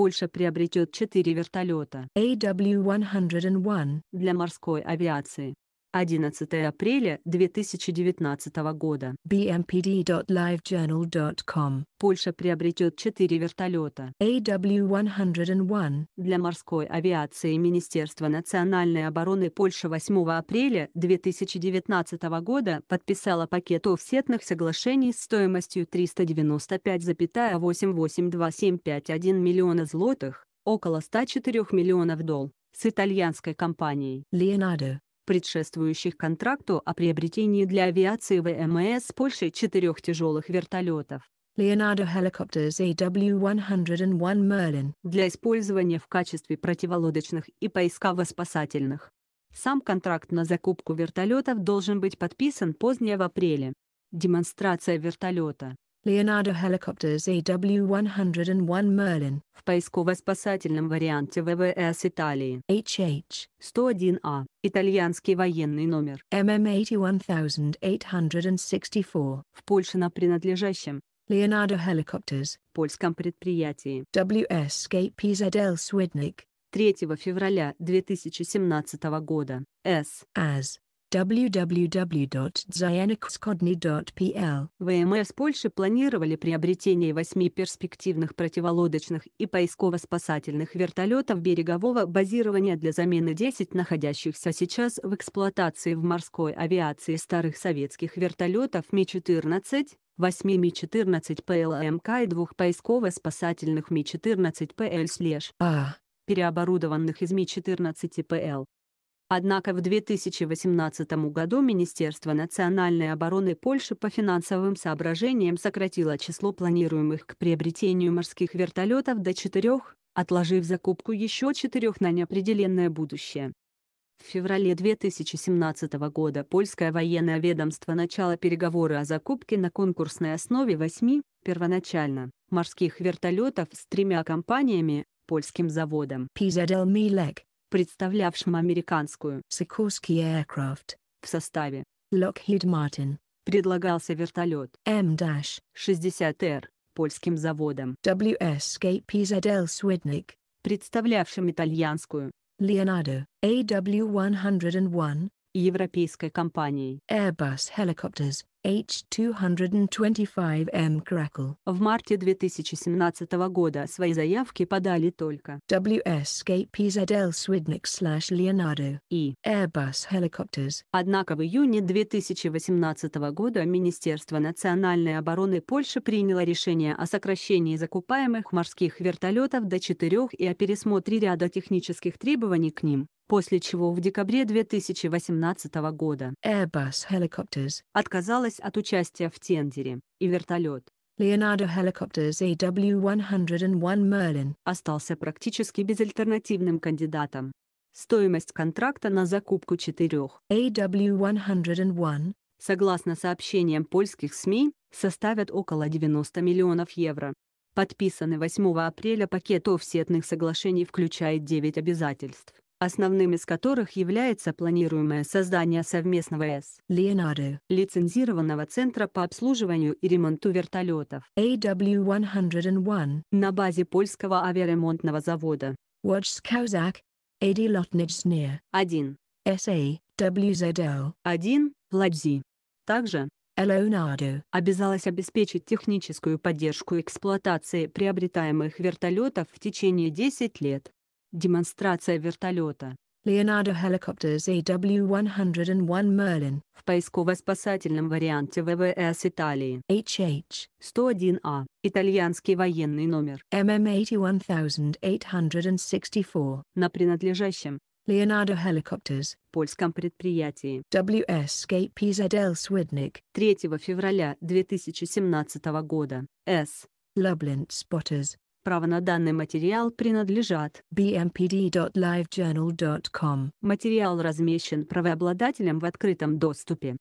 Польша приобретет 4 вертолета AW-101 для морской авиации. 11 апреля 2019 года. bmpd.livejournal.com Польша приобретет 4 вертолета AW-101 для морской авиации Министерства национальной обороны Польши 8 апреля 2019 года подписала пакет офсетных соглашений с стоимостью 395,882751 миллиона злотых, около 104 миллионов долларов, с итальянской компанией Leonardo предшествующих контракту о приобретении для авиации ВМС Польши четырех тяжелых вертолетов. Leonardo Helicopters AW-101 Merlin для использования в качестве противолодочных и поисково-спасательных. Сам контракт на закупку вертолетов должен быть подписан позднее в апреле. Демонстрация вертолета Leonardo Helicopters AW-101 Merlin. В поисково-спасательном варианте ВВС Италии. HH-101А. Итальянский военный номер. MM81864. В Польше на принадлежащем. Leonardo Helicopters. Польском предприятии. WSKPZL Swidnik. 3 февраля 2017 года. С. As www.zyanexcodny.pl ВМС Польши планировали приобретение восьми перспективных противолодочных и поисково-спасательных вертолетов берегового базирования для замены 10 находящихся сейчас в эксплуатации в морской авиации старых советских вертолетов Ми-14, 8 Ми-14 ПЛМК и двух поисково-спасательных Ми-14 ПЛ-А переоборудованных из Ми-14 ПЛ. Однако в 2018 году Министерство национальной обороны Польши по финансовым соображениям сократило число планируемых к приобретению морских вертолетов до четырех, отложив закупку еще четырех на неопределенное будущее. В феврале 2017 года польское военное ведомство начало переговоры о закупке на конкурсной основе восьми, первоначально, морских вертолетов с тремя компаниями, польским заводом PZL Milek, представлявшим американскую Sikorsky Aircraft в составе Lockheed Martin, предлагался вертолет m 60 r польским заводом WSKPZL Swidnik, представлявшим итальянскую Leonardo AW-101 а и европейской компанией Airbus Helicopters H225M Crackle. В марте 2017 года свои заявки подали только WSKPZL Swidnick slash Leonardo и Airbus Helicopters. Однако в июне 2018 года Министерство национальной обороны Польши приняло решение о сокращении закупаемых морских вертолетов до четырех и о пересмотре ряда технических требований к ним после чего в декабре 2018 года Airbus Helicopters отказалась от участия в тендере, и вертолет Leonardo Helicopters AW101 Merlin остался практически безальтернативным кандидатом. Стоимость контракта на закупку четырех AW101 согласно сообщениям польских СМИ, составят около 90 миллионов евро. Подписанный 8 апреля пакет офсетных соглашений включает 9 обязательств основным из которых является планируемое создание совместного С. Leonardo лицензированного центра по обслуживанию и ремонту вертолетов AW101 на базе польского авиаремонтного завода. Wojskowzak, AD Lotnitsnir 1. SA, WZL 1, Владзи. Также Элеонардо обязалась обеспечить техническую поддержку эксплуатации приобретаемых вертолетов в течение 10 лет. Демонстрация вертолета. Leonardo Helicopters AW-101 Merlin. В поисково-спасательном варианте ВВС Италии. HH-101A. А. Итальянский военный номер. MM81864. На принадлежащем. Leonardo Helicopters. Польском предприятии. WSKPZL Swidnik. 3 февраля 2017 года. S Lublin Spotters. Право на данный материал принадлежат bmpd.livejournal.com. Материал размещен правообладателем в открытом доступе.